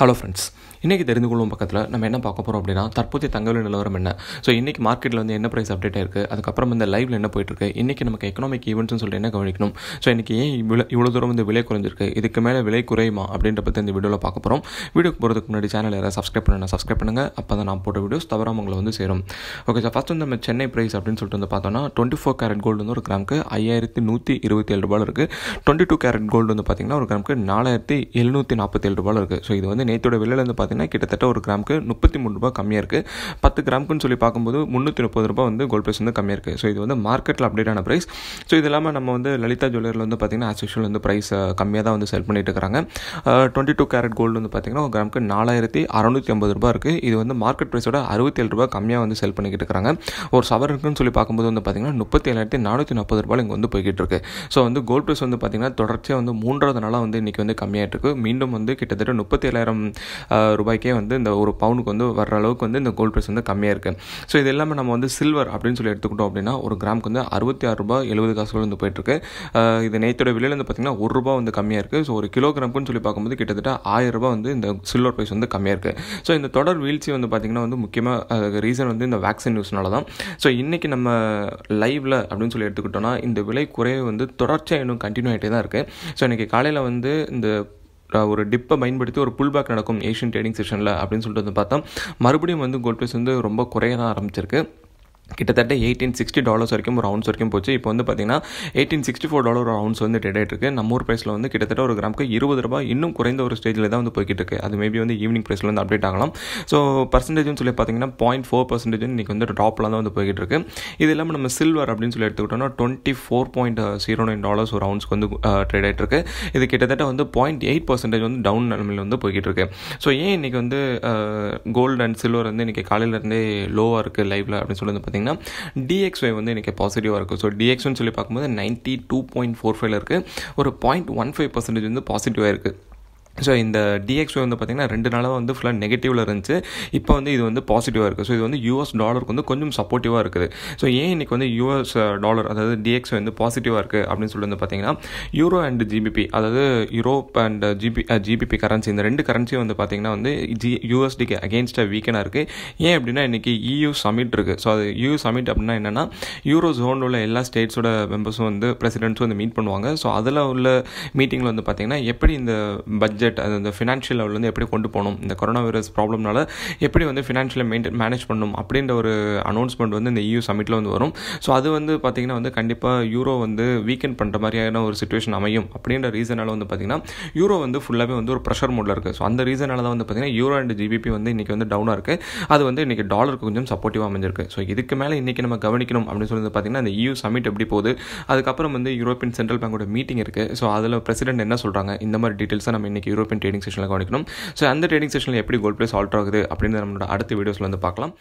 hello friends இன்றைக்கி தெரிந்து கொள்ளும் பக்கத்தில் நம்ம என்ன பார்க்க போகிறோம் அப்படின்னா தற்போதைய தங்கவில நிலவரம் என்ன ஸோ இன்றைக்கி மார்க்கெட்டில் வந்து என்ன ப்ரைஸ் அப்டேட் இருக்குது அதுக்கப்புறம் இந்த லைவில் என்ன போயிட்டுருக்கு இன்றைக்கி நமக்கு எக்கனாமிக் ஈவெண்ட்ஸ்னு சொல்லி என்ன கவனிக்கணும் ஸோ இன்றைக்கி ஏன் இவ்வளோ இவ்வளோ தூரம் இந்த விலை குறைஞ்சிருக்கு இதுக்கு மேலே விலை குறையுமா அப்படின்ற பற்றி இந்த வீடியோவில் பார்க்க போகிறோம் வீடியோக்கு போகிறதுக்கு முன்னாடி சேனல் யாராவது சப்ஸ்கிரைப் பண்ணுங்கள் சப்ஸ்கிரைப் பண்ணுங்கள் அப்போ தான் நான் போட்ட வீடியோஸ் தவறாம உங்களை வந்து சேரும் ஓகே சார் ஃபஸ்ட் வந்து நம்ம சென்னை ப்ரைஸ் அப்படின்னு சொல்லிட்டு வந்து பார்த்தோம்னா டுவெண்ட்டி ஃபோர் கேரட் கோல்டு வந்து ஒரு கிராமுக்கு ஐயாயிரத்தி நூற்றி இருபத்தி ஏழு ரூபாய் இருக்குது டுவெண்ட்டி டூ கேரட் கோல்டு வந்து பார்த்திங்கன்னா ஒரு கிராமுக்கு நாலாயிரத்தி எழுநூற்றி நாற்பத்தேழு ரூபாய் இருக்குது ஸோ இது வந்து நேற்றோட விலையில் வந்து பார்த்திங்கன்னா கிட்டத்தட்ட ஒரு கிராமுக்கு முப்பத்தி மூணு ரூபா கம்மியாக இருக்குது பத்து கிராமுக்குன்னு சொல்லி பார்க்கும்போது முந்நூற்றி முப்பது ரூபா வந்து கோல்ட் ப்ரைஸ் வந்து கம்மியாக இருக்குது ஸோ இது வந்து மார்க்கெட்டில் அப்டேட்டான ப்ரைஸ் ஸோ இது இல்லாமல் நம்ம வந்து லலிதா ஜுவல்லரியில் வந்து பார்த்திங்கன்னா ஆஸ் வந்து ப்ரைஸ் கம்மியாக தான் வந்து செல் பண்ணிட்டு இருக்கிறாங்க டுவெண்ட்டி டூ கேரட் கோல்டு வந்து பார்த்திங்கன்னா ஒரு கிராமுக்கு நாலாயிரத்தி அறநூற்றி ஐம்பது ரூபா இருக்குது இது வந்து மார்க்கெட் ப்ரைஸோட அறுபத்தேழு ரூபா கம்மியாக வந்து செல் பண்ணிக்கிட்டு இருக்கிறாங்க ஒரு சவர் இருக்குன்னு சொல்லி பார்க்கும்போது வந்து பார்த்திங்கன்னா முப்பத்தி ஏழாயிரத்தி நானூற்றி நாற்பது ரூபாய் இங்கே வந்து போய்கிட்டு இருக்கு ஸோ வந்து கோல்ட் ப்ரைஸ் வந்து பார்த்திங்கன்னா தொடர்ச்சியாக வந்து மூன்றாவது நாளாக வந்து இன்றைக்கி வந்து கம்மியாகிட்டு இருக்கு மீண்டும் வந்து கிட்டத்தட்ட முப்பத்தி ஏழாயிரம் ரூபாய்க்கே வந்து இந்த ஒரு பவுனுக்கு வந்து வர்ற அளவுக்கு வந்து இந்த கோல்டு ப்ரைஸ் வந்து கம்மியாக இருக்குது ஸோ இது எல்லாமே நம்ம வந்து சில்வர் அப்படின்னு சொல்லி எடுத்துக்கிட்டோம் அப்படின்னா ஒரு கிராமுக்கு வந்து அறுபத்தி ஆறு ரூபாய் எழுபது காசுகள் வந்து போயிட்டுருக்கு இது நேற்றோட விலையில் வந்து பார்த்திங்கன்னா ஒரு ரூபா வந்து கம்மியாக இருக்குது ஸோ ஒரு கிலோகிராமுக்குன்னு சொல்லி பார்க்கும்போது கிட்டத்தட்ட ஆயிரம் ரூபாய் வந்து இந்த சில்வர் ப்ரைஸ் வந்து கம்மியாக இருக்குது ஸோ இந்த தொடர் வீழ்ச்சி வந்து பார்த்திங்கன்னா வந்து முக்கியமாக ரீசன் வந்து இந்த வேக்சின் நியூஸ்னால தான் ஸோ இன்றைக்கி நம்ம லைவில் அப்படின்னு சொல்லி எடுத்துக்கிட்டோம்னா இந்த விலை குறைவு வந்து தொடர்ச்சியாக இன்னும் கண்டினியூ ஆகிட்டே தான் இருக்குது ஸோ இன்றைக்கி காலையில் வந்து இந்த ஒரு டிப்பை பயன்படுத்தி ஒரு புல் பேக் நடக்கும் ஏஷியன் ட்ரேடிங் செஷனில் அப்படின்னு சொல்லிட்டு வந்து பார்த்தா மறுபடியும் வந்து கோல்ட் ப்ரைஸ் வந்து ரொம்ப குறைய தான் ஆரம்பிச்சிருக்கு கிட்டத்தட்ட எயிட்டீன் சிக்ஸ்டி டாலர்ஸ் வரைக்கும் ஒரு அவுன்ஸ் வரைக்கும் போச்சு இப்போ வந்து பார்த்திங்கன்னா eighteen sixty four dollar rounds ounce வந்து டெட் ஆகிட்டு நம்ம ஊர் ப்ரைஸில் வந்து கிட்டத்தட்ட ஒரு கிராமுக்கு இருபது ரூபாய் இன்னும் குறைந்த ஒரு ஸ்டேஜில் தான் வந்து போய்கிட்டு இருக்குது அது மேபி வந்து ஈவினிங் ப்ரைஸில் வந்து அப்டேட் ஆகலாம் ஸோ பர்சன்டேஜ்னு சொல்லி பார்த்தீங்கன்னா பாயிண்ட் ஃபோர் பர்சன்டேஜ் இன்றைக்கி வந்து டாப்பில் தான் வந்து போய்கிட்டு இருக்கு இது இல்லாமல் நம்ம சில்வர் அப்படின்னு சொல்லி எடுத்துக்கிட்டோம்னா twenty four point zero nine dollars ஒரு அவுன்ஸ்க்கு வந்து ட்ரேட் ஆகிட்டு இருக்கு இது கிட்டத்தட்ட வந்து பாயிண்ட் எயிட் பர்சன்டேஜ் வந்து டவுன் நிலமையில் வந்து போய்கிட்டு இருக்கு ஸோ ஏன் இன்றைக்கி வந்து கோல்டு அண்ட் சில்வர் வந்து இன்றைக்கி காலையிலேருந்தே லோவாக இருக்குது லைவில் அப்படின்னு சொல்லி வந்து பார்த்தீங்கன்னா டிஎக்ஸ்ஒய் வந்து இன்னைக்கு பாசிட்டிவாக இருக்கும் ஸோ டிஎக்ஸ்னு சொல்லி பார்க்கும்போது நைன்ட்டி டூ பாயிண்ட் ஃபோர் ஃபைவ்ல இருக்குது ஒரு பாயிண்ட் ஒன் ஃபைவ் பர்சன்டேஜ் வந்து பாசிட்டிவாக இருக்குது ஸோ இந்த டிஎக்ஸ்ஓ வந்து பார்த்திங்கன்னா ரெண்டு நாளாக வந்து ஃபுல்லாக நெகட்டிவில் இருந்துச்சு இப்போ வந்து இது வந்து பாசிட்டிவாக இருக்குது ஸோ இது வந்து யூஎஸ் டாலருக்கு வந்து கொஞ்சம் சப்போர்ட்டிவாக இருக்குது ஸோ ஏன் இன்றைக்கி வந்து யூஎஸ் டாலர் அதாவது டிஎக்ஸ் வந்து பாசிட்டிவாக இருக்குது அப்படின்னு சொல்லி வந்து பார்த்திங்கன்னா யூரோ அண்ட் ஜிபிபி அதாவது Europe and GB GBP currency இந்த ரெண்டு கரன்சியும் வந்து பார்த்திங்கன்னா வந்து ஜி யூஎஸ்டிக்கு அகேன்ஸ்டாக வீக்கனாக இருக்குது ஏன் அப்படின்னா இன்றைக்கி இயூ e சமிட் இருக்குது ஸோ அது யூ e சமிட் அப்படின்னா என்னென்னா யூரோ ஜோனில் உள்ள எல்லா ஸ்டேட்ஸோட மெம்பர்ஸும் வந்து ப்ரெசிடென்ட்ஸும் வந்து மீட் பண்ணுவாங்க ஸோ அதில் உள்ள மீட்டிங்கில் வந்து பார்த்திங்கன்னா எப்படி இந்த பட்ஜெட் பட்ஜெட் அது அந்த ஃபினான்ஷியல் லெவலில் வந்து எப்படி கொண்டு போகணும் இந்த கொரோனா வைரஸ் ப்ராப்ளம்னால எப்படி வந்து ஃபினான்ஷியலை மெயின்டெயின் மேனேஜ் பண்ணணும் அப்படின்ற ஒரு அனௌன்ஸ்மெண்ட் வந்து இந்த இயூ e சமிட்டில் வந்து வரும் ஸோ அது வந்து பார்த்திங்கன்னா வந்து கண்டிப்பாக யூரோ வந்து வீக்கெண்ட் பண்ணுற மாதிரியான ஒரு சுச்சுவேஷன் அமையும் அப்படின்ற ரீசனால் வந்து பார்த்திங்கன்னா யூரோ வந்து ஃபுல்லாகவே வந்து ஒரு ப்ரெஷர் மோடில் இருக்குது ஸோ அந்த ரீசனால் தான் வந்து பார்த்திங்கன்னா யூரோ அண்ட் ஜிபிபி வந்து இன்றைக்கி வந்து டவுனாக இருக்குது அது வந்து இன்றைக்கி டாலருக்கு கொஞ்சம் சப்போர்ட்டிவாக அமைஞ்சிருக்கு ஸோ இதுக்கு மேலே இன்றைக்கி நம்ம கவனிக்கணும் அப்படின்னு சொல்லி பார்த்திங்கன்னா அந்த இயூ e சமிட் எப்படி போகுது அதுக்கப்புறம் வந்து யூரோப்பியன் சென்ட்ரல் பேங்கோட மீட்டிங் இருக்குது ஸோ அதில் பிரசிடென்ட் என்ன சொல்கிறாங்க இந்த மாதிரி டீட்டெயில்ஸாக நம்ம இன்றைக்கி யூரோப்பியன் ட்ரேடிங் செஷனில் கவனிக்கணும் ஸோ அந்த ட்ரேடிங் செஷனில் எப்படி கோல்ட் ப்ரைஸ் ஆல்ட் ஆகுது அப்படின்னு நம்மளோட அடுத்த வீடியோஸில் வந்து பார்க்கலாம்